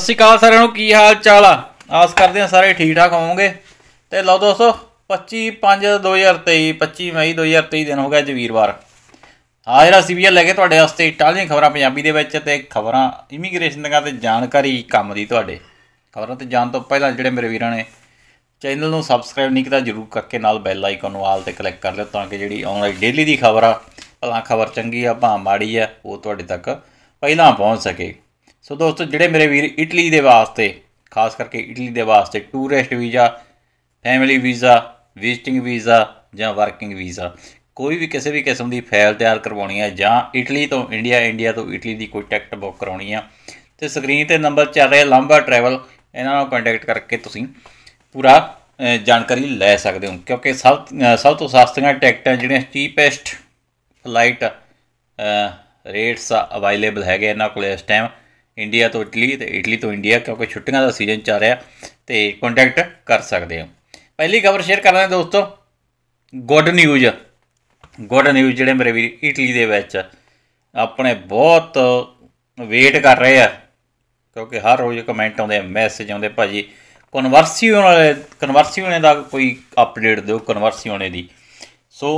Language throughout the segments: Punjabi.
ਸਤਿ ਸ਼੍ਰੀ ਅਕਾਲ ਸਾਰਿਆਂ ਨੂੰ ਕੀ ਹਾਲ ਚਾਲ ਆ ਆਸ ਕਰਦੇ ਆ ਸਾਰੇ ਠੀਕ ਠਾਕ ਹੋਵੋਗੇ ਤੇ ਲਓ ਦੋਸਤੋ 25 5 2023 25 ਮਈ 2023 ਦਿਨ ਹੋ ਗਿਆ ਅੱਜ ਵੀਰਵਾਰ ਆ ਜਿਹੜਾ ਸੀਬੀਆ ਲੈ ਕੇ ਤੁਹਾਡੇ ਵਾਸਤੇ ਇਟਾਲੀਅਨ ਖਬਰਾਂ ਪੰਜਾਬੀ ਦੇ ਵਿੱਚ ਤੇ ਖਬਰਾਂ ਇਮੀਗ੍ਰੇਸ਼ਨ ਦੀਆਂ ਤੇ ਜਾਣਕਾਰੀ ਕੰਮ ਦੀ ਤੁਹਾਡੇ ਖਬਰਾਂ ਤੇ ਜਾਣ ਤੋਂ ਪਹਿਲਾਂ ਜਿਹੜੇ ਮੇਰੇ ਵੀਰਾਂ ਨੇ ਚੈਨਲ ਨੂੰ ਸਬਸਕ੍ਰਾਈਬ ਨਹੀਂ ਕੀਤਾ ਜਰੂਰ ਕਰਕੇ ਨਾਲ ਬੈਲ ਆਈਕਨ ਨੂੰ ਆਲ ਤੇ ਕਲਿੱਕ ਕਰ ਲਿਓ ਤਾਂ ਕਿ ਜਿਹੜੀ ਆਨਲਾਈਨ ਡੇਲੀ ਦੀ ਖਬਰ ਆ ਭਲਾ ਖਬਰ ਚੰਗੀ ਆ ਭਾ ਮਾੜੀ ਆ ਉਹ ਤੁਹਾਡੇ ਤੱਕ ਪਹਿਲਾਂ ਪਹੁੰਚ ਸਕੇ ਸੋ ਦੋਸਤੋ ਜਿਹੜੇ ਮੇਰੇ ਵੀਰ ਇਟਲੀ ਦੇ ਵਾਸਤੇ ਖਾਸ ਕਰਕੇ ਇਟਲੀ ਦੇ ਵਾਸਤੇ tourist visa family visa visiting visa ਜਾਂ ਵਰਕਿੰਗ ਵੀਜ਼ਾ ਕੋਈ ਵੀ ਕਿਸੇ ਵੀ ਕਿਸਮ ਦੀ ਫਾਈਲ ਤਿਆਰ ਕਰਵਾਉਣੀ ਹੈ ਜਾਂ ਇਟਲੀ ਤੋਂ ਇੰਡੀਆ ਇੰਡੀਆ ਤੋਂ ਇਟਲੀ ਦੀ ਕੋਈ ਟਿਕਟ ਬੁੱਕ ਕਰਾਉਣੀ ਆ ਤੇ ਸਕਰੀਨ ਤੇ ਨੰਬਰ ਚੱਲ ਰਿਹਾ ਲੰਬਾ ਟਰੈਵਲ ਇਹਨਾਂ ਨਾਲ ਕੰਟੈਕਟ ਕਰਕੇ ਤੁਸੀਂ ਪੂਰਾ ਜਾਣਕਾਰੀ ਲੈ ਸਕਦੇ ਹੋ ਕਿਉਂਕਿ ਸਭ ਸਭ ਤੋਂ ਸਸਤੀਆਂ ਟਿਕਟਾਂ ਜਿਹੜੀਆਂ ਚੀਪੈਸਟ ਫਲਾਈਟ ਰੇਟਸ ਅਵੇਲੇਬਲ ਹੈਗੇ ਇਹਨਾਂ ਕੋਲ ਇਸ ਟਾਈਮ ਇੰਡੀਆ ਤੋਂ ਇਟਲੀ ਤੇ ਇਟਲੀ ਤੋਂ ਇੰਡੀਆ ਕਿਉਂਕਿ ਛੁੱਟੀਆਂ ਦਾ ਸੀਜ਼ਨ ਚੱਲ ਰਿਹਾ ਤੇ ਕੰਟੈਕਟ ਕਰ ਸਕਦੇ ਹੋ ਪਹਿਲੀ ਖਬਰ ਸ਼ੇਅਰ ਕਰ ਰਹੇ ਦੋਸਤੋ ਗੁੱਡ ਨਿਊਜ਼ ਗੁੱਡ ਨਿਊਜ਼ ਜਿਹੜੇ ਮੇਰੇ ਵੀਰ ਇਟਲੀ ਦੇ ਵਿੱਚ ਆਪਣੇ ਬਹੁਤ ਵੇਟ ਕਰ ਰਹੇ ਆ ਕਿਉਂਕਿ ਹਰ ਰੋਜ਼ ਕਮੈਂਟ ਆਉਂਦੇ ਆ ਮੈਸੇਜ ਆਉਂਦੇ ਭਾਜੀ ਕਨਵਰਸੀਓਨ ਵਾਲੇ ਕਨਵਰਸੀਓਨ ਦਾ ਕੋਈ ਅਪਡੇਟ ਦਿਓ ਕਨਵਰਸੀਓਨ ਦੀ ਸੋ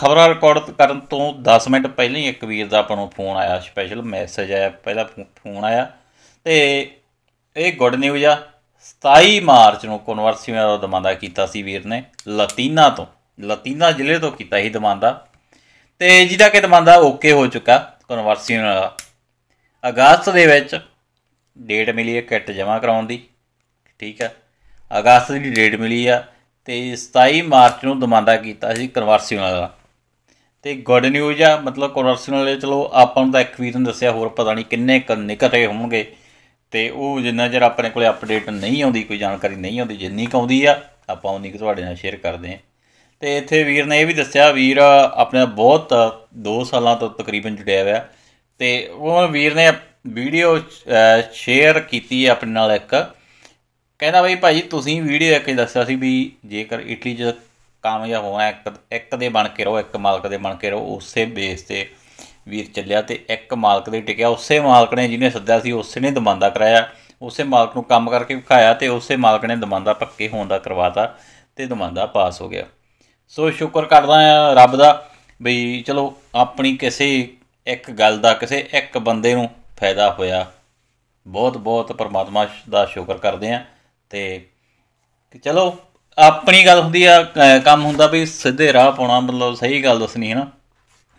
ਖਬਰਾਂ ਰਿਕਾਰਡ ਕਰਨ ਤੋਂ 10 ਮਿੰਟ ਪਹਿਲਾਂ ਹੀ ਇੱਕ ਵੀਰ ਦਾ ਆਪਾਂ ਨੂੰ ਫੋਨ ਆਇਆ ਸਪੈਸ਼ਲ ਮੈਸੇਜ ਆਇਆ ਪਹਿਲਾ ਫੋਨ ਆਇਆ ਤੇ ਇਹ ਗੁੱਡ ਨਿਊਜ਼ ਆ 27 ਮਾਰਚ ਨੂੰ ਕਨਵਰਸੀਆਂ ਦਾ ਦਮਾਂਦਾ ਕੀਤਾ ਸੀ ਵੀਰ ਨੇ ਲਤੀਨਾ ਤੋਂ ਲਤੀਨਾ ਜ਼ਿਲ੍ਹੇ ਤੋਂ ਕੀਤਾ ਸੀ ਦਮਾਂਦਾ ਤੇ ਜਿਹਦਾ ਕਿ ਦਮਾਂਦਾ ਓਕੇ ਹੋ ਚੁੱਕਾ ਕਨਵਰਸੀਆਂ ਦਾ ਅਗਸਤ ਦੇ ਵਿੱਚ ਡੇਟ ਮਿਲੀ ਹੈ ਕਿੱਟ ਜਮ੍ਹਾਂ ਕਰਾਉਣ ਦੀ ਠੀਕ ਆ ਅਗਸਤ ਦੀ ਡੇਟ ਮਿਲੀ ਆ ਤੇ 27 ਮਾਰਚ ਨੂੰ ਦਮਾਂਡਾ ਕੀਤਾ ਸੀ ਕਨਵਰਸੀ ਨਾਲ ਤੇ ਗੁੱਡ ਨਿਊਜ਼ ਆ ਮਤਲਬ ਨਾਲ ਚਲੋ ਆਪਾਂ ਨੂੰ ਤਾਂ ਇੱਕ ਵੀਰ ਨੇ ਦੱਸਿਆ ਹੋਰ ਪਤਾ ਨਹੀਂ ਕਿੰਨੇ ਨਿਕਲੇ ਹੋਣਗੇ ਤੇ ਉਹ ਜਿੰਨਾ ਚਿਰ ਆਪਣੇ ਕੋਲੇ ਅਪਡੇਟ ਨਹੀਂ ਆਉਂਦੀ ਕੋਈ ਜਾਣਕਾਰੀ ਨਹੀਂ ਆਉਂਦੀ ਜਿੰਨੀ ਕਾਉਂਦੀ ਆਉਂਦੀ ਆ ਆਪਾਂ ਉਨੀ ਕੁ ਤੁਹਾਡੇ ਨਾਲ ਸ਼ੇਅਰ ਕਰਦੇ ਆ ਤੇ ਇੱਥੇ ਵੀਰ ਨੇ ਇਹ ਵੀ ਦੱਸਿਆ ਵੀਰ ਆਪਣੇ ਬਹੁਤ 2 ਸਾਲਾਂ ਤੋਂ ਤਕਰੀਬਨ ਜੁੜਿਆ ਹੋਇਆ ਤੇ ਉਹ ਵੀਰ ਨੇ ਵੀਡੀਓ ਸ਼ੇਅਰ ਕੀਤੀ ਆਪਣੇ ਨਾਲ ਇੱਕ ਕਹਿੰਦਾ ਬਈ ਭਾਜੀ ਤੁਸੀਂ ਵੀਡੀਓ ਇੱਕ ਦੱਸਿਆ ਸੀ ਵੀ ਜੇਕਰ ਇਟਲੀ 'ਚ ਕਾਮਯਾਬ ਹੋਣਾ ਇੱਕ ਇੱਕ ਦੇ ਬਣ ਕੇ ਰਹੋ ਇੱਕ ਮਾਲਕ ਦੇ ਬਣ ਕੇ ਰਹੋ ਉਸੇ ਬੇਸ ਤੇ ਵੀਰ ਚੱਲਿਆ ਤੇ ਇੱਕ ਮਾਲਕ ਦੇ ਟਿਕਿਆ ਉਸੇ ਮਾਲਕ ਨੇ ਜਿਹਨੇ ਸੱਦਿਆ ਸੀ ਉਸੇ ਨੇ ਦਮਾਂਦਾ ਕਰਾਇਆ ਉਸੇ ਮਾਲਕ ਨੂੰ ਕੰਮ ਕਰਕੇ ਵਿਖਾਇਆ ਤੇ ਉਸੇ ਮਾਲਕ ਨੇ ਦਮਾਂਦਾ ਪੱਕੇ ਹੋਣ ਦਾ ਕਰਵਾਤਾ ਤੇ ਦਮਾਂਦਾ ਪਾਸ ਹੋ ਗਿਆ ਸੋ ਸ਼ੁਕਰ ਕਰਦਾ ਆ ਰੱਬ ਦਾ ਬਈ ਚਲੋ ਆਪਣੀ ਕਿਸੇ ਇੱਕ ਗੱਲ ਦਾ ਕਿਸੇ ਇੱਕ ਬੰਦੇ ਨੂੰ ਫਾਇਦਾ ਹੋਇਆ ਬਹੁਤ ਬਹੁਤ ਪਰਮਾਤਮਾ ਦਾ ਸ਼ੁਕਰ ਕਰਦੇ ਆ ਤੇ ਚਲੋ ਆਪਣੀ ਗੱਲ ਹੁੰਦੀ ਆ ਕੰਮ ਹੁੰਦਾ ਵੀ ਸਿੱਧੇ ਰਾਹ ਪਾਉਣਾ ਮਤਲਬ ਸਹੀ ਗੱਲ ਦੱਸਣੀ ਹੈ ਨਾ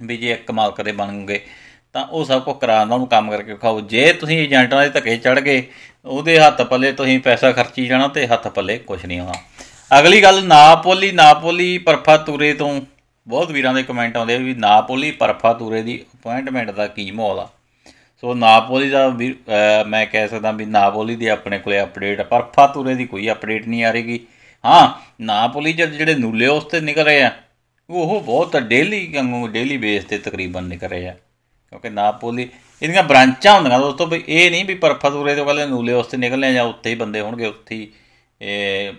ਵੀ ਜੇ ਇੱਕ ਮਾਲਕ ਦੇ ਬਣ ਗਏ ਤਾਂ ਉਹ ਸਭ ਕੁਝ ਕਰਾਉਣ ਦਾ ਕੰਮ ਕਰਕੇ ਖਾਓ ਜੇ ਤੁਸੀਂ ਏਜੰਟਾਂ ਦੇ ਧੱਕੇ ਚੜ ਗਏ ਉਹਦੇ ਹੱਥ ਪੱਲੇ ਤੁਸੀਂ ਪੈਸਾ ਖਰਚੀ ਜਾਣਾ ਤੇ ਹੱਥ ਪੱਲੇ ਕੁਝ ਨਹੀਂ ਆਉਣਾ ਅਗਲੀ ਗੱਲ ਨਾਪੋਲੀ ਨਾਪੋਲੀ ਪਰਫਾ ਤੂਰੇ ਤੋਂ ਬਹੁਤ ਵੀਰਾਂ ਦੇ ਕਮੈਂਟ ਆਉਂਦੇ ਵੀ ਨਾਪੋਲੀ ਪਰਫਾ ਤੂਰੇ ਦੀ ਅਪਾਇੰਟਮੈਂਟ ਦਾ ਕੀ ਮਾਹੌਲ ਆ ਸੋ ਨਾਪੋਲੀ ਦਾ ਵੀ ਮੈਂ ਕਹਿ ਸਕਦਾ ਵੀ ਨਾਪੋਲੀ ਦੀ ਆਪਣੇ ਕੋਲੇ ਅਪਡੇਟ ਪਰ ਫਾਤੂਰੇ ਦੀ ਕੋਈ ਅਪਡੇਟ ਨਹੀਂ ਆ ਰਹੀ ਹਾਂ ਨਾਪੋਲੀ ਜਿਹੜੇ ਨੂਲੇ ਉਸ ਤੇ ਨਿਕਲ ਰਹੇ ਆ ਉਹ ਬਹੁਤ ਡੇਲੀ ਵਾਂਗੂ ਡੇਲੀ ਬੇਸ ਤੇ ਤਕਰੀਬਨ ਨਿਕਲ ਰਹੇ ਆ ਕਿਉਂਕਿ ਨਾਪੋਲੀ ਇਹਦੀਆਂ ਬ੍ਰਾਂਚਾਂ ਹੁੰਦੀਆਂ ਦੋਸਤੋ ਵੀ ਇਹ ਨਹੀਂ ਵੀ ਪਰਫਾਤੂਰੇ ਤੋਂ ਕੱਲੇ ਨੂਲੇ ਉਸ ਤੇ ਨਿਕਲਨੇ ਜਾਂ ਉੱਥੇ ਹੀ ਬੰਦੇ ਹੋਣਗੇ ਉੱਥੇ ਹੀ ਇਹ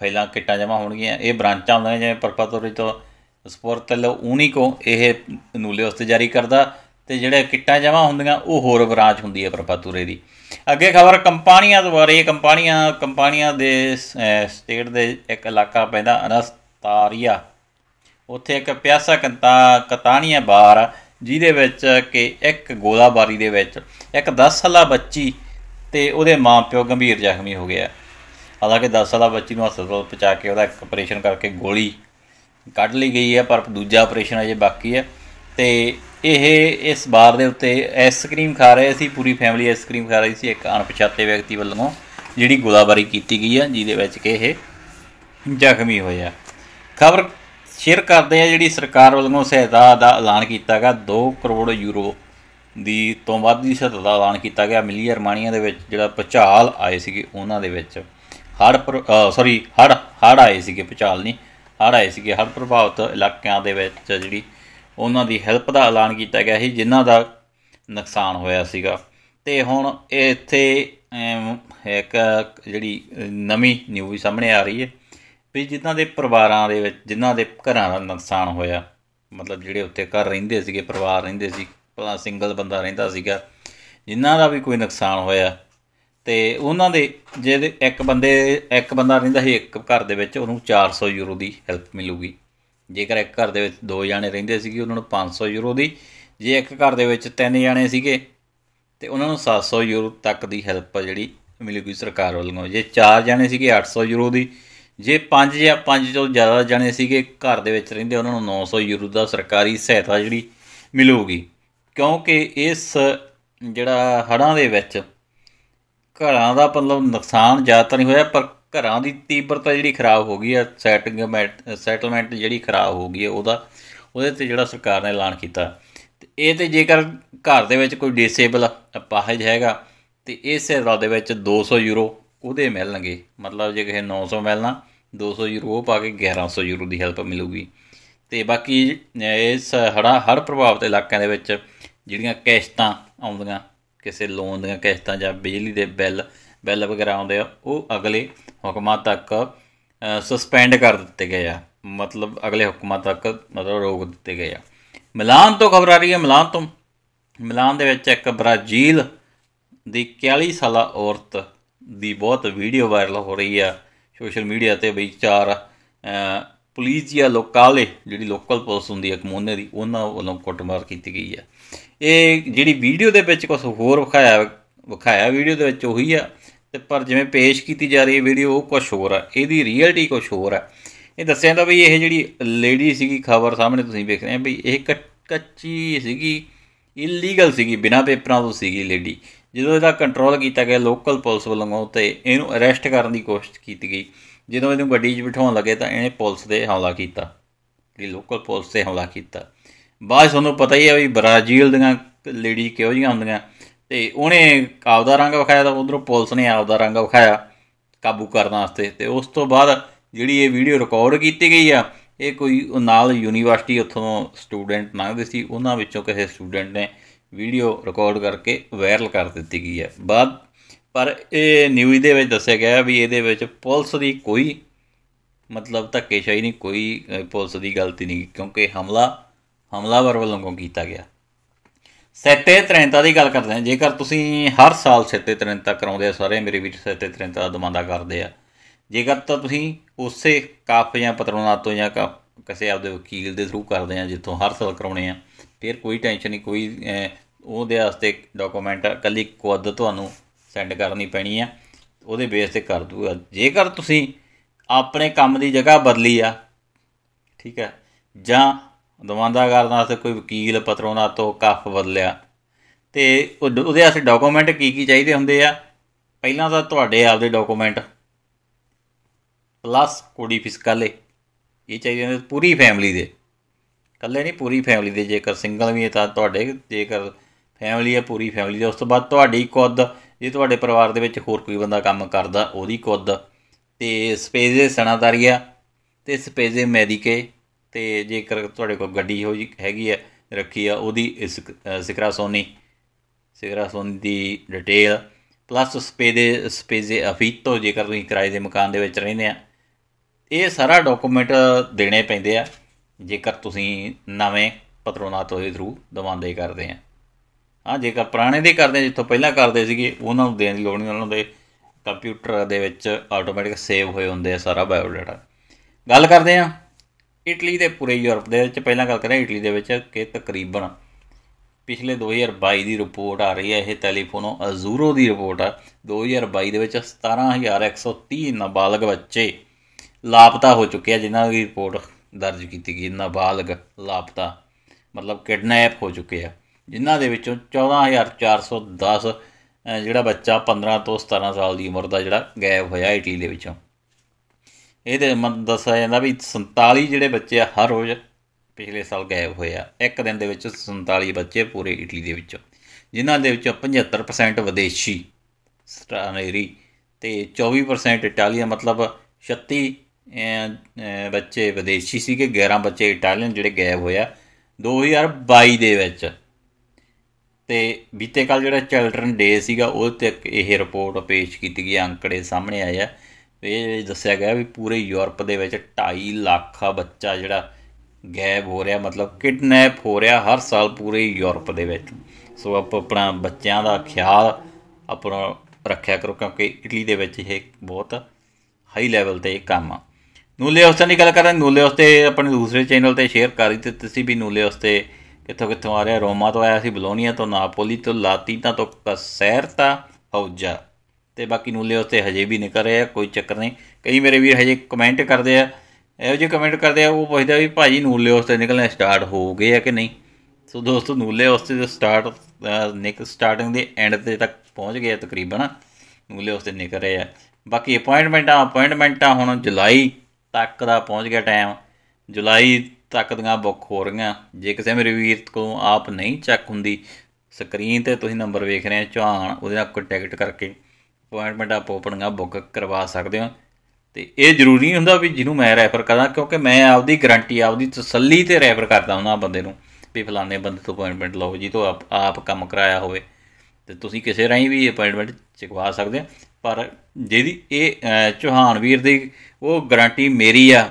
ਫਾਈਲਾਂ ਕਿੱਟਾਂ ਜਮਾ ਹੋਣਗੀਆਂ ਇਹ ਬ੍ਰਾਂਚਾਂ ਹੁੰਦੀਆਂ ਜਿਵੇਂ ਪਰਫਾਤੂਰੇ ਤੋਂ ਸਪੋਰਟ ਤੇ ਲੋ ਉਨੀ ਕੋ ਇਹ ਨੂਲੇ ਉਸ ਤੇ ਜਾਰੀ ਕਰਦਾ ਤੇ ਜਿਹੜੇ ਕਿੱਟਾਂ ਜਮਾ ਹੁੰਦੀਆਂ ਉਹ ਹੋਰ ਬਰਾਂਚ ਹੁੰਦੀ ਹੈ ਪ੍ਰਪਾਤੂਰੇ ਦੀ ਅੱਗੇ ਖਬਰ ਕੰਪਨੀਆਂ ਦੁਆਰੇ ਕੰਪਨੀਆਂ ਕੰਪਨੀਆਂ ਦੇ ਸਟੇਟ ਦੇ ਇੱਕ ਇਲਾਕਾ ਪੈਂਦਾ ਅਨਸਤਾਰੀਆ ਉੱਥੇ ਇੱਕ ਪਿਆਸਾ ਕੰਤਾ ਕਤਾਨੀਆ ਬਾਰ ਜਿਹਦੇ ਵਿੱਚ ਕਿ ਇੱਕ ਗੋਲਾਬਾਰੀ ਦੇ ਵਿੱਚ ਇੱਕ 10 ਸਾਲਾ ਬੱਚੀ ਤੇ ਉਹਦੇ ਮਾਪਿਓ ਗੰਭੀਰ ਜ਼ਖਮੀ ਹੋ ਗਿਆ ਹਾਲਾਂਕਿ 10 ਸਾਲਾ ਬੱਚੀ ਨੂੰ ਹਸਪਤਾਲ ਪਹੁੰਚਾ ਕੇ ਉਹਦਾ ਇੱਕ ਆਪਰੇਸ਼ਨ ਕਰਕੇ ਗੋਲੀ ਕੱਢ ਲਈ ਗਈ ਹੈ ਪਰ ਦੂਜਾ ਆਪਰੇਸ਼ਨ ਅਜੇ ਬਾਕੀ ਹੈ ਤੇ ਇਹ ਇਸ ਬਾਰ ਦੇ ਉੱਤੇ ਆਈਸਕ੍ਰੀਮ ਖਾ ਰਹੇ ਸੀ ਪੂਰੀ ਫੈਮਿਲੀ ਆਈਸਕ੍ਰੀਮ ਖਾ ਰਹੀ ਸੀ ਇੱਕ ਅਣਪਛਾਤੇ ਵਿਅਕਤੀ ਵੱਲੋਂ ਜਿਹੜੀ ਗੋਲਾਬਾਰੀ ਕੀਤੀ ਗਈ ਆ ਜਿਹਦੇ ਵਿੱਚ ਕਿ ਇਹ ਜ਼ਖਮੀ ਹੋਇਆ ਖਬਰ ਸ਼ੇਅਰ ਕਰਦੇ ਆ ਜਿਹੜੀ ਸਰਕਾਰ ਵੱਲੋਂ ਸਹਾਇਤਾ ਦਾ ਐਲਾਨ ਕੀਤਾ ਗਿਆ 2 ਕਰੋੜ ਯੂਰੋ ਦੀ ਤੋਂ ਵੱਧ ਦੀ ਸਹਾਇਤਾ ਦਾ ਐਲਾਨ ਕੀਤਾ ਗਿਆ ਮਿਲੀ ਅਰਮਾਨੀਆਂ ਦੇ ਵਿੱਚ ਜਿਹੜਾ ਪਚਾਲ ਆਏ ਸੀਗੇ ਉਹਨਾਂ ਦੇ ਵਿੱਚ ਹੜ ਸੌਰੀ ਹੜ ਹੜ ਆਏ ਸੀਗੇ ਪਚਾਲ ਨਹੀਂ ਹੜ ਆਏ ਸੀਗੇ ਹੜ ਪ੍ਰਭਾਵਿਤ ਇਲਾਕਿਆਂ ਦੇ ਵਿੱਚ ਜਿਹੜੀ ਉਹਨਾਂ ਦੀ ਹੈਲਪ ਦਾ ਐਲਾਨ ਕੀਤਾ ਗਿਆ ਸੀ ਜਿਨ੍ਹਾਂ ਦਾ ਨੁਕਸਾਨ ਹੋਇਆ ਸੀਗਾ ਤੇ ਹੁਣ ਇਹ ਇੱਥੇ ਇੱਕ ਜਿਹੜੀ ਨਵੀਂ ਨਿਊਜ਼ ਸਾਹਮਣੇ ਆ ਰਹੀ ਹੈ ਵੀ ਜਿਨ੍ਹਾਂ ਦੇ ਪਰਿਵਾਰਾਂ ਦੇ ਵਿੱਚ ਜਿਨ੍ਹਾਂ ਦੇ ਘਰਾਂ ਦਾ ਨੁਕਸਾਨ ਹੋਇਆ ਮਤਲਬ ਜਿਹੜੇ ਉੱਤੇ ਘਰ ਰਹਿੰਦੇ ਸੀਗੇ ਪਰਿਵਾਰ ਰਹਿੰਦੇ ਸੀ ਭਲਾ ਸਿੰਗਲ ਬੰਦਾ ਰਹਿੰਦਾ ਸੀਗਾ ਜਿਨ੍ਹਾਂ ਦਾ ਵੀ ਕੋਈ ਨੁਕਸਾਨ ਹੋਇਆ ਤੇ ਉਹਨਾਂ ਦੇ ਜਿਹਦੇ ਇੱਕ ਬੰਦੇ ਇੱਕ ਬੰਦਾ ਰਹਿੰਦਾ ਸੀ ਇੱਕ ਘਰ ਦੇ ਵਿੱਚ ਉਹਨੂੰ 400 ਯੂਰੋ ਦੀ ਹੈਲਪ ਮਿਲੂਗੀ ਜੇਕਰ ਇੱਕ ਘਰ ਦੇ ਵਿੱਚ ਦੋ ਜਾਣੇ ਰਹਿੰਦੇ ਸੀਗੇ ਉਹਨਾਂ ਨੂੰ 500 ਯੂਰੋ ਦੀ ਜੇ ਇੱਕ ਘਰ ਦੇ ਵਿੱਚ ਤਿੰਨ ਜਾਣੇ ਸੀਗੇ ਤੇ ਉਹਨਾਂ ਨੂੰ 700 ਯੂਰੋ ਤੱਕ ਦੀ ਹੈਲਪ ਜਿਹੜੀ ਗਈ ਸਰਕਾਰ ਵੱਲੋਂ ਜੇ ਚਾਰ ਜਾਣੇ ਸੀਗੇ 800 ਯੂਰੋ ਦੀ ਜੇ ਪੰਜ ਜਾਂ ਪੰਜ ਤੋਂ ਜ਼ਿਆਦਾ ਜਾਣੇ ਸੀਗੇ ਘਰ ਦੇ ਵਿੱਚ ਰਹਿੰਦੇ ਉਹਨਾਂ ਨੂੰ 900 ਯੂਰੋ ਦਾ ਸਰਕਾਰੀ ਸਹਾਇਤਾ ਜਿਹੜੀ ਮਿਲੂਗੀ ਕਿਉਂਕਿ ਇਸ ਜਿਹੜਾ ਹੜਾਂ ਦੇ ਵਿੱਚ ਘਰਾਂ ਦਾ ਮਤਲਬ ਨੁਕਸਾਨ ਜ਼ਿਆਦਾ ਨਹੀਂ ਹੋਇਆ ਪਰ ਘਰਾਂ ਦੀ ਤੀਬਰਤਾ ਜਿਹੜੀ ਖਰਾਬ ਹੋ ਗਈ ਹੈ ਸੈਟਲਮੈਂਟ ਸੈਟਲਮੈਂਟ ਜਿਹੜੀ ਖਰਾਬ ਹੋ ਗਈ ਹੈ ਉਹਦਾ ਉਹਦੇ ਤੇ ਜਿਹੜਾ ਸਰਕਾਰ ਨੇ ਐਲਾਨ ਕੀਤਾ ਤੇ ਇਹ ਤੇ ਜੇਕਰ ਘਰ ਦੇ ਵਿੱਚ ਕੋਈ ਡਿਸੇਬਲ ਅਪਾਹਜ ਹੈਗਾ ਤੇ ਇਸ ਹਿਸਾਬ ਦੇ ਵਿੱਚ 200 ਯੂਰੋ ਉਹਦੇ ਮਿਲਣਗੇ ਮਤਲਬ ਜੇ ਕਿਸੇ 900 ਮਿਲਣਾ 200 ਯੂਰੋ ਉਹ ਪਾ ਕੇ 1100 ਯੂਰੋ ਦੀ ਹੈਲਪ ਮਿਲੂਗੀ ਤੇ ਬਾਕੀ ਇਸ ਹੜਾ ਹਰ ਪ੍ਰਭਾਵਿਤ ਇਲਾਕਿਆਂ ਦੇ ਵਿੱਚ ਜਿਹੜੀਆਂ ਕਿਸ਼ਤਾਂ ਆਉਂਦੀਆਂ ਕਿਸੇ ਲੋਨ ਦੀਆਂ ਕਿਸ਼ਤਾਂ ਜਾਂ ਬਿਜਲੀ ਦੇ ਬਿੱਲ ਬਿੱਲ ਵਗੈਰਾ ਆਉਂਦੇ ਆ ਉਹ ਅਗਲੇ ਹੁਕਮਾਂ ਤੱਕ ਸਸਪੈਂਡ ਕਰ ਦਿੱਤੇ ਗਏ ਆ ਮਤਲਬ ਅਗਲੇ ਹੁਕਮਾਂ ਤੱਕ ਮਤਲਬ ਰੋਕ ਦਿੱਤੇ ਗਏ ਆ ਮਿਲਾਨ ਤੋਂ ਖਬਰ ਆ ਰਹੀ ਹੈ ਮਿਲਾਨ ਤੋਂ ਮਿਲਾਨ ਦੇ ਵਿੱਚ ਇੱਕ ਬ੍ਰਾਜ਼ੀਲ ਦੀ 41 ਸਾਲਾ ਔਰਤ ਦੀ ਬਹੁਤ ਵੀਡੀਓ ਵਾਇਰਲ ਹੋ ਰਹੀ ਆ ਸੋਸ਼ਲ ਮੀਡੀਆ ਤੇ ਬਈ ਚਾਰ ਪੁਲਿਸ ਜਾਂ ਲੋਕਾਲੇ ਜਿਹੜੀ ਲੋਕਲ ਪੁਲਿਸ ਹੁੰਦੀ ਹੈ ਕਮੋਨੇ ਦੀ ਉਹਨਾਂ ਵੱਲੋਂ ਕੁੱਟਮਾਰ ਕੀਤੀ ਗਈ ਆ ਇਹ ਜਿਹੜੀ ਵੀਡੀਓ ਦੇ ਵਿੱਚ ਕੁਝ ਹੋਰ ਵਿਖਾਇਆ ਵਿਖਾਇਆ ਵੀਡੀਓ ਦੇ ਵਿੱਚ ਉਹੀ ਆ ਤੇ ਪਰ ਜਿਵੇਂ ਪੇਸ਼ ਕੀਤੀ ਜਾ ਰਹੀ ਵੀਡੀਓ ਉਹ ਕੁਝ ਹੋਰ ਆ ਇਹਦੀ ਰੀਅਲਿਟੀ ਕੁਝ ਹੋਰ ਆ ਇਹ ਦੱਸਿਆ ਜਾਂਦਾ ਵੀ ਇਹ ਜਿਹੜੀ ਲੇਡੀ ਸੀਗੀ ਖਬਰ ਸਾਹਮਣੇ ਤੁਸੀਂ ਵੇਖ ਰਹੇ ਆ ਵੀ ਇਹ ਕੱਚੀ ਸੀਗੀ ਇਲੀਗਲ ਸੀਗੀ ਬਿਨਾਂ ਪੇਪਰਾਂ ਤੋਂ ਸੀਗੀ ਲੇਡੀ ਜਦੋਂ ਇਹਦਾ ਕੰਟਰੋਲ ਕੀਤਾ ਗਿਆ ਲੋਕਲ ਪੁਲਿਸ ਵੱਲੋਂ ਤੇ ਇਹਨੂੰ ਅਰੈਸਟ ਕਰਨ ਦੀ ਕੋਸ਼ਿਸ਼ ਕੀਤੀ ਗਈ ਜਦੋਂ ਇਹਨੂੰ ਗੱਡੀ 'ਚ ਬਿਠਾਉਣ ਲੱਗੇ ਤਾਂ ਇਹਨੇ ਪੁਲਿਸ ਦੇ ਹਮਲਾ ਕੀਤਾ ਜਿਹੜੀ ਲੋਕਲ ਪੁਲਿਸ ਤੇ ਹਮਲਾ ਕੀਤਾ ਬਾਅਦ ਤੁਹਾਨੂੰ ਪਤਾ ਹੀ ਆ ਵੀ ਬ੍ਰਾਜ਼ੀਲ ਦੀਆਂ ਲੇਡੀ ਕਿਹੋ ਜੀਆਂ ਹੁੰਦੀਆਂ ਤੇ ਉਹਨੇ ਆਪਦਾ ਰੰਗ ਵਿਖਾਇਆ ਤਾਂ ਉਧਰੋਂ ਪੁਲਿਸ ਨੇ ਆਪਦਾ ਰੰਗ ਵਿਖਾਇਆ ਕਾਬੂ ਕਰਨ ਵਾਸਤੇ ਤੇ ਉਸ ਤੋਂ ਬਾਅਦ ਜਿਹੜੀ ਇਹ ਵੀਡੀਓ ਰਿਕਾਰਡ ਕੀਤੀ ਗਈ ਆ ਇਹ ਕੋਈ ਨਾਲ ਯੂਨੀਵਰਸਿਟੀ ਉੱਥੋਂ ਸਟੂਡੈਂਟ ਲੰਘਦੇ ਸੀ ਉਹਨਾਂ ਵਿੱਚੋਂ ਕਿਸੇ ਸਟੂਡੈਂਟ ਨੇ ਵੀਡੀਓ ਰਿਕਾਰਡ ਕਰਕੇ ਵਾਇਰਲ ਕਰ ਦਿੱਤੀ ਗਈ ਹੈ ਬਾਅਦ ਪਰ ਇਹ ਨਿਊਜ਼ ਦੇ ਵਿੱਚ ਦੱਸਿਆ ਗਿਆ ਵੀ ਇਹਦੇ ਵਿੱਚ ਪੁਲਿਸ ਦੀ ਕੋਈ ਮਤਲਬ ਧੱਕੇਸ਼ਾਹੀ ਨਹੀਂ ਕੋਈ ਪੁਲਿਸ ਦੀ ਗਲਤੀ ਨਹੀਂ ਕਿਉਂਕਿ ਹਮਲਾ ਹਮਲਾਵਰ ਵੱਲੋਂ ਕੀਤਾ ਗਿਆ ਸੱਤੇ ਤ੍ਰਿੰਤਾ ਦੀ ਗੱਲ ਕਰਦੇ ਆ ਜੇਕਰ ਤੁਸੀਂ ਹਰ ਸਾਲ ਸੱਤੇ ਤ੍ਰਿੰਤਾ ਕਰਾਉਂਦੇ ਆ ਸਾਰੇ ਮੇਰੇ ਵਿੱਚ ਸੱਤੇ ਤ੍ਰਿੰਤਾ ਦਾ ਦਮਾਂਦਾ ਕਰਦੇ ਆ ਜੇਕਰ ਤਾਂ ਤੁਸੀਂ ਉਸੇ ਕਾਫ ਜਾਂ ਪਤਰੋਨਾਤ ਤੋਂ ਜਾਂ ਕਿਸੇ ਆਪਦੇ ਵਕੀਲ ਦੇ ਥਰੂ ਕਰਦੇ ਆ ਜਿੱਥੋਂ ਹਰ ਸਾਲ ਕਰਾਉਣੇ ਆ ਫਿਰ ਕੋਈ ਟੈਨਸ਼ਨ ਨਹੀਂ ਕੋਈ ਉਹਦੇ ਵਾਸਤੇ ਡਾਕੂਮੈਂਟ ਕੱਲੀ ਕੁਦ ਤੁਹਾਨੂੰ ਸੈਂਡ ਕਰਨੀ ਪੈਣੀ ਆ ਉਹਦੇ ਬੇਸ ਤੇ ਕਰ ਦੂਗਾ ਜੇਕਰ ਤੁਸੀਂ ਆਪਣੇ ਕੰਮ ਦੀ ਜਗ੍ਹਾ ਬਦਲੀ ਆ ਠੀਕ ਹੈ ਜਾਂ ਕਰਨ ਵਾਸਤੇ ਕੋਈ ਵਕੀਲ ਤੋਂ ਕਫ ਬਦਲਿਆ ਤੇ ਉਹਦੇ ਵਾਸਤੇ ਡਾਕੂਮੈਂਟ ਕੀ ਕੀ ਚਾਹੀਦੇ ਹੁੰਦੇ ਆ ਪਹਿਲਾਂ ਤਾਂ ਤੁਹਾਡੇ ਆਪਦੇ ਡਾਕੂਮੈਂਟ ਪਲੱਸ ਕੁੜੀ ਫਿਸਕਾਲੇ ਇਹ ਚਾਹੀਦੇ ਨੇ ਪੂਰੀ ਫੈਮਿਲੀ ਦੇ ਇਕੱਲੇ ਨਹੀਂ ਪੂਰੀ ਫੈਮਿਲੀ ਦੇ ਜੇਕਰ ਸਿੰਗਲ ਵੀ ਹੈ ਤਾਂ ਤੁਹਾਡੇ ਜੇਕਰ ਫੈਮਿਲੀ ਹੈ ਪੂਰੀ ਫੈਮਿਲੀ ਦੇ ਉਸ ਤੋਂ ਬਾਅਦ ਤੁਹਾਡੀ ਖੁਦ ਜੇ ਤੁਹਾਡੇ ਪਰਿਵਾਰ ਦੇ ਵਿੱਚ ਹੋਰ ਕੋਈ ਬੰਦਾ ਕੰਮ ਕਰਦਾ ਉਹਦੀ ਖੁਦ ਤੇ ਸਪੇਜੇ ਸਣਾਦਾਰੀਆ ਤੇ ਸਪੇਜੇ ਮੈਡੀਕੇ ਤੇ ਜੇਕਰ ਤੁਹਾਡੇ ਕੋਲ ਗੱਡੀ ਹੋ ਹੈਗੀ ਹੈ ਰੱਖੀ ਆ ਉਹਦੀ ਸਿਕਰਾ ਸੋਨੀ ਸਿਕਰਾ ਸੋਨੀ ਦੀ ਡਿਟੇਲ ਪਲੱਸ ਸਪੇਦੇ ਸਪੇਜ਼ੇ ਅਫੀਤੋ ਜੇਕਰ ਤੁਸੀਂ ਕਿਰਾਏ ਦੇ ਮਕਾਨ ਦੇ ਵਿੱਚ ਰਹਿੰਦੇ ਆ ਇਹ ਸਾਰਾ ਡਾਕੂਮੈਂਟ ਦੇਣੇ ਪੈਂਦੇ ਆ ਜੇਕਰ ਤੁਸੀਂ ਨਵੇਂ ਪਤਰੋਨਾਤ ਦੇ ਥਰੂ ਦਵਾਂਦੇ ਕਰਦੇ ਆ ਹਾਂ ਜੇਕਰ ਪੁਰਾਣੇ ਦੇ ਕਰਦੇ ਜਿੱਥੋਂ ਪਹਿਲਾਂ ਕਰਦੇ ਸੀਗੇ ਉਹਨਾਂ ਨੂੰ ਦੇਣ ਦੀ ਲੋੜ ਨਹੀਂ ਉਹਨਾਂ ਦੇ ਕੰਪਿਊਟਰ ਦੇ ਵਿੱਚ ਆਟੋਮੈਟਿਕ ਸੇਵ ਹੋਏ ਹੁੰਦੇ ਆ ਸਾਰਾ ਬਾਇਓਡਾਟਾ ਗੱਲ ਕਰਦੇ ਆ ਇਟਲੀ ਦੇ ਪੂਰੇ ਯੂਰਪ ਦੇ ਵਿੱਚ ਪਹਿਲਾਂ ਗੱਲ ਕਰਾਂ ਇਟਲੀ ਦੇ ਵਿੱਚ ਕਿ ਤਕਰੀਬਨ ਪਿਛਲੇ 2022 ਦੀ ਰਿਪੋਰਟ ਆ ਰਹੀ ਹੈ ਇਹ ਟੈਲੀਫੋਨੋ ਅਜ਼ੂਰੋ ਦੀ ਰਿਪੋਰਟ ਆ 2022 ਦੇ ਵਿੱਚ 17130 ਨਾਬਾਲਗ ਬੱਚੇ ਲਾਪਤਾ ਹੋ ਚੁੱਕੇ ਆ ਜਿਨ੍ਹਾਂ ਦੀ ਰਿਪੋਰਟ ਦਰਜ ਕੀਤੀ ਗਈ ਨਾਬਾਲਗ ਲਾਪਤਾ ਮਤਲਬ ਕਿਡਨੈਪ ਹੋ ਚੁੱਕੇ ਆ ਜਿਨ੍ਹਾਂ ਦੇ ਵਿੱਚੋਂ 14410 ਜਿਹੜਾ ਬੱਚਾ 15 ਤੋਂ 17 ਸਾਲ ਦੀ ਉਮਰ ਦਾ ਜਿਹੜਾ ਗਾਇਬ ਹੋਇਆ ਇਟਲੀ ਦੇ ਵਿੱਚੋਂ ਇਹਦੇ ਮਨ ਦੱਸਿਆ ਜਾਂਦਾ ਵੀ 47 ਜਿਹੜੇ ਬੱਚੇ ਆ ਹਰ ਰੋਜ਼ ਪਿਛਲੇ ਸਾਲ ਗਾਇਬ ਹੋਏ ਆ ਇੱਕ ਦਿਨ ਦੇ ਵਿੱਚ 47 ਬੱਚੇ ਪੂਰੇ ਇਟਲੀ ਦੇ ਵਿੱਚੋਂ ਜਿਨ੍ਹਾਂ ਦੇ ਵਿੱਚੋਂ 75% ਵਿਦੇਸ਼ੀ ਸਟਾਨੇਰੀ ਤੇ 24% ਇਟਾਲੀਆ ਮਤਲਬ 36 ਬੱਚੇ ਵਿਦੇਸ਼ੀ ਸੀਗੇ 11 ਬੱਚੇ ਇਟਾਲੀਅਨ ਜਿਹੜੇ ਗਾਇਬ ਹੋਇਆ 2022 ਦੇ ਵਿੱਚ ਤੇ ਬੀਤੇ ਕੱਲ ਜਿਹੜਾ ਚਿਲਡਰਨ ਡੇ ਸੀਗਾ ਉਹ ਤੇ ਇਹ ਰਿਪੋਰਟ ਪੇਸ਼ ਕੀਤੀ ਗਈ ਅੰਕੜੇ ਸਾਹਮਣੇ ਆਏ ਆ ਇਹ ਦੱਸਿਆ ਗਿਆ ਵੀ ਪੂਰੇ ਯੂਰਪ ਦੇ ਵਿੱਚ 2.5 ਲੱਖ ਬੱਚਾ ਜਿਹੜਾ ਗਾਇਬ ਹੋ ਰਿਹਾ ਮਤਲਬ ਕਿਡਨੈਪ ਹੋ ਰਿਹਾ ਹਰ ਸਾਲ ਪੂਰੇ ਯੂਰਪ ਦੇ ਵਿੱਚ ਸੋ ਆਪ ਆਪਣਾ ਬੱਚਿਆਂ ਦਾ ਖਿਆਲ ਆਪਣਾ ਰੱਖਿਆ ਕਰੋ ਕਿਉਂਕਿ ਇਟਲੀ ਦੇ ਵਿੱਚ ਇਹ ਬਹੁਤ ਹਾਈ ਲੈਵਲ ਤੇ ਕੰਮ ਆ ਨੂਲੇ ਉਸ ਦੀ ਗੱਲ ਕਰਾਂ ਨੂਲੇ ਉਸ ਤੇ ਆਪਣੇ ਦੂਸਰੇ ਚੈਨਲ ਤੇ ਸ਼ੇਅਰ ਕਰ ਦਿੱਤੀ ਤੁਸੀਂ ਵੀ ਨੂਲੇ ਉਸ ਤੇ ਕਿੱਥੋਂ ਕਿੱਥੋਂ ਆ ਰਿਹਾ ਰੋਮਾ ਤੋਂ ਆਇਆ ਸੀ ਬਲੋਨੀਆ ਤੋਂ ਨਾਪੋਲੀ ਤੋਂ ਲਾਤੀਨਾ ਤੋਂ ਕਸੈਰਤਾ ਹੌਜਾ ਤੇ ਬਾਕੀ ਨੂਲੇ ਉੱਤੇ ਹਜੇ ਵੀ ਨਿਕਲ ਰਿਹਾ ਕੋਈ ਚੱਕਰ ਨਹੀਂ ਕਈ ਮੇਰੇ ਵੀਰ ਹਜੇ ਕਮੈਂਟ ਕਰਦੇ ਆ ਇਹੋ ਜਿਹੇ ਕਮੈਂਟ ਕਰਦੇ ਆ ਉਹ ਪੁੱਛਦਾ ਵੀ ਭਾਜੀ ਨੂਲੇ ਉਸ ਤੇ ਨਿਕਲਣਾ ਸਟਾਰਟ ਹੋ ਗਏ ਆ ਕਿ ਨਹੀਂ ਸੋ ਦੋਸਤੋ ਨੂਲੇ ਉਸ ਤੇ ਸਟਾਰਟ ਨਿਕ ਸਟਾਰਟਿੰਗ ਦੇ ਐਂਡ ਤੇ ਤੱਕ ਪਹੁੰਚ ਗਏ ਤਕਰੀਬਨ ਨੂਲੇ ਉਸ ਤੇ ਨਿਕਲ ਰਹੇ ਆ ਬਾਕੀ ਅਪਾਇੰਟਮੈਂਟਾਂ ਅਪਾਇੰਟਮੈਂਟਾਂ ਹੁਣ ਜੁਲਾਈ ਤੱਕ ਦਾ ਪਹੁੰਚ ਗਿਆ ਟਾਈਮ ਜੁਲਾਈ ਤੱਕ ਦੀਆਂ ਬੁੱਕ ਹੋ ਰਹੀਆਂ ਜੇ ਕਿਸੇ ਮੇਰੇ ਵੀਰ ਕੋਲ ਆਪ ਨਹੀਂ ਚੈੱਕ ਹੁੰਦੀ ਸਕਰੀਨ ਤੇ ਤੁਸੀਂ ਨੰਬਰ ਵੇਖ ਰਹੇ ਹੋ ਚਾਹਣ ਉਹਦੇ ਨਾਲ ਕੰਟੈਕਟ ਕਰਕੇ ਅਪਾਇੰਟਮੈਂਟ ਆਪ ਓਪਨਿੰਗਾਂ ਬੁੱਕ ਕਰਵਾ ਸਕਦੇ ਹੋ ਤੇ ਇਹ ਜ਼ਰੂਰੀ ਨਹੀਂ ਹੁੰਦਾ ਵੀ ਜਿਹਨੂੰ ਮੈਂ ਰੈਫਰ ਕਰਾਂ ਕਿਉਂਕਿ ਮੈਂ ਆਪਦੀ ਗਾਰੰਟੀ ਆਪਦੀ ਤਸੱਲੀ ਤੇ ਰੈਫਰ ਕਰਦਾ ਹੁੰਦਾ ਬੰਦੇ ਨੂੰ ਵੀ ਫਲਾਣੇ ਬੰਦੇ ਤੋਂ ਅਪਾਇੰਟਮੈਂਟ ਲਓ ਜੀ ਤੋਂ ਆਪ ਆਪ ਕੰਮ ਕਰਾਇਆ ਹੋਵੇ ਤੇ ਤੁਸੀਂ ਕਿਸੇ ਰਾਹੀਂ ਵੀ ਅਪਾਇੰਟਮੈਂਟ ਚਿਕਵਾ ਸਕਦੇ ਹੋ ਪਰ ਜਿਹਦੀ ਇਹ ਚੋਹਾਨ ਵੀਰ ਦੀ ਉਹ ਗਾਰੰਟੀ ਮੇਰੀ ਆ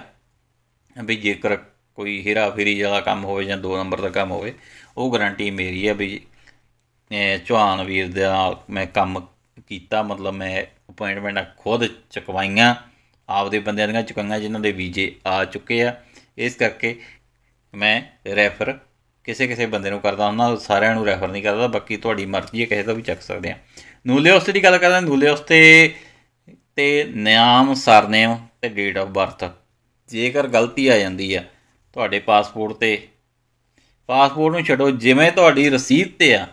ਵੀ ਜੇਕਰ ਕੋਈ ਹੀਰਾ ਫੇਰੀ ਵਾਲਾ ਕੰਮ ਹੋਵੇ ਜਾਂ 2 ਨੰਬਰ ਦਾ ਕੰਮ ਹੋਵੇ ਉਹ ਗਾਰੰਟੀ ਮੇਰੀ ਆ ਵੀ ਚੋਹਾਨ ਵੀਰ ਦੇ ਨਾਲ ਮੈਂ ਕੰਮ ਕੀਤਾ ਮਤਲਬ ਮੈਂ ਅਪਾਇੰਟਮੈਂਟਾਂ ਖੁਦ ਚੁਕਵਾਈਆਂ ਆਪਦੇ ਬੰਦਿਆਂ ਦੀਆਂ ਚੁਕਾਈਆਂ ਜਿਨ੍ਹਾਂ ਦੇ ਵੀਜ਼ੇ ਆ ਚੁੱਕੇ ਆ ਇਸ ਕਰਕੇ ਮੈਂ ਰੈਫਰ ਕਿਸੇ ਕਿਸੇ ਬੰਦੇ ਨੂੰ ਕਰਦਾ ਹੁੰਦਾ ਸਾਰਿਆਂ ਨੂੰ ਰੈਫਰ ਨਹੀਂ ਕਰਦਾ ਬਾਕੀ ਤੁਹਾਡੀ ਮਰਜ਼ੀ ਹੈ ਕਿਸੇ ਦਾ ਵੀ ਚੱਕ ਸਕਦੇ ਆ ਨੂਲੇ ਉਸ ਦੀ ਗੱਲ ਕਰਦਾ ਨੂਲੇ ਉਸ ਤੇ ਤੇ ਨਾਮ ਸਰਨੇਮ ਤੇ ਡੇਟ ਆਫ ਬਰਥ ਜੇਕਰ ਗਲਤੀ ਆ ਜਾਂਦੀ ਆ ਤੁਹਾਡੇ ਪਾਸਪੋਰਟ ਤੇ ਪਾਸਪੋਰਟ ਨੂੰ ਛੱਡੋ ਜਿਵੇਂ ਤੁਹਾਡੀ ਰਸੀਦ ਤੇ ਆ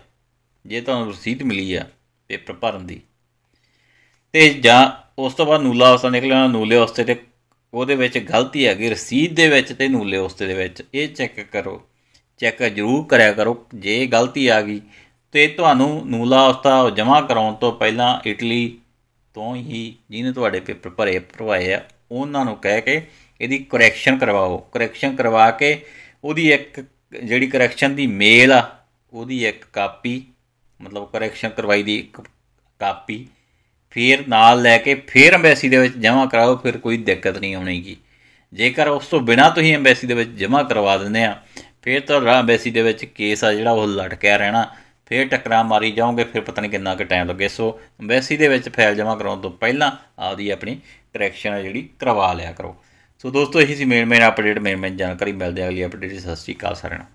ਜੇ ਤੁਹਾਨੂੰ ਰਸੀਦ ਮਿਲੀ ਆ ਪੇਪਰ ਭਰਨ ਦੀ ਤੇ ਜਾਂ ਉਸ ਤੋਂ ਬਾਅਦ ਨੂਲਾ ਉਸਤਾ ਨਿਕਲਣਾ ਨੂਲੇ ਉਸਤੇ ਤੇ ਉਹਦੇ ਵਿੱਚ ਗਲਤੀ ਹੈਗੀ ਰਸੀਦ ਦੇ ਵਿੱਚ ਤੇ ਨੂਲੇ ਉਸਤੇ ਦੇ ਵਿੱਚ ਇਹ ਚੈੱਕ ਕਰੋ ਚੈੱਕ ਜ਼ਰੂਰ ਕਰਿਆ ਕਰੋ ਜੇ ਗਲਤੀ ਆ ਗਈ ਤੇ ਤੁਹਾਨੂੰ ਨੂਲਾ ਉਸਤਾ ਜਮ੍ਹਾਂ ਕਰਾਉਣ ਤੋਂ ਪਹਿਲਾਂ ਇਟਲੀ ਤੋਂ ਹੀ ਜਿਹਨੇ ਤੁਹਾਡੇ ਪੇਪਰ ਭਰੇ ਭਰਵਾਏ ਆ ਉਹਨਾਂ ਨੂੰ ਕਹਿ ਕੇ ਇਹਦੀ ਕਰੈਕਸ਼ਨ ਕਰਵਾਓ ਕਰੈਕਸ਼ਨ ਕਰਵਾ ਕੇ ਉਹਦੀ ਇੱਕ ਜਿਹੜੀ ਕਰੈਕਸ਼ਨ ਦੀ ਮੇਲ ਆ ਉਹਦੀ ਇੱਕ ਕਾਪੀ ਮਤਲਬ ਕਰੈਕਸ਼ਨ ਕਰਵਾਈ ਦੀ ਇੱਕ ਕਾਪੀ ਫਿਰ ਨਾਲ ਲੈ ਕੇ ਫਿਰ ਐਮਬੈਸੀ ਦੇ ਵਿੱਚ ਜਮ੍ਹਾਂ ਕਰਾਓ ਫਿਰ ਕੋਈ ਦਿੱਕਤ ਨਹੀਂ ਆਉਣੀਗੀ ਜੇਕਰ ਉਸ ਤੋਂ ਬਿਨਾ ਤੁਸੀਂ ਐਮਬੈਸੀ ਦੇ ਵਿੱਚ ਜਮ੍ਹਾਂ ਕਰਵਾ ਦਿੰਦੇ ਆ ਫਿਰ ਤਾਂ ਐਮਬੈਸੀ ਦੇ ਵਿੱਚ ਕੇਸ ਆ ਜਿਹੜਾ ਉਹ ਲਟਕਿਆ ਰਹਿਣਾ ਫਿਰ ਟਕਰਾ ਮਾਰੀ ਜਾਓਗੇ ਫਿਰ ਪਤਾ ਨਹੀਂ ਕਿੰਨਾ ਕੁ ਟਾਈਮ ਲੱਗੇ ਸੋ ਐਮਬੈਸੀ ਦੇ ਵਿੱਚ ਫਾਈਲ ਜਮ੍ਹਾਂ ਕਰਾਉਣ ਤੋਂ ਪਹਿਲਾਂ ਆਪਦੀ ਆਪਣੀ ਕਰੈਕਸ਼ਨ ਜਿਹੜੀ ਕਰਵਾ ਲਿਆ ਕਰੋ ਸੋ ਦੋਸਤੋ ਇਹੀ ਸੀ main main update main main ਜਾਣਕਾਰੀ ਮਿਲਦੇ ਅਗਲੀ ਅਪਡੇਟ ਸਤਿ ਸ਼੍ਰੀ ਅਕਾਲ ਸਾਰਿਆਂ ਨੂੰ